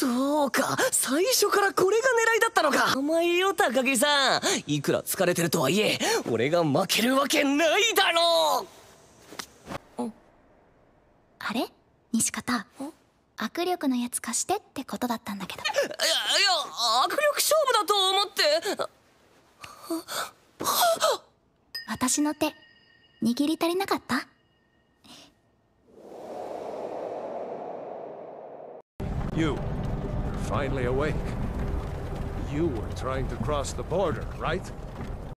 そうか最初からこれが狙いだったのか甘いよ高木さんいくら疲れてるとはいえ俺が負けるわけないだろうあれ西方握力のやつ貸してってことだったんだけどいやいや握力勝負だと思って私の手握り足りなかった You. finally awake. You were trying to cross the border, right?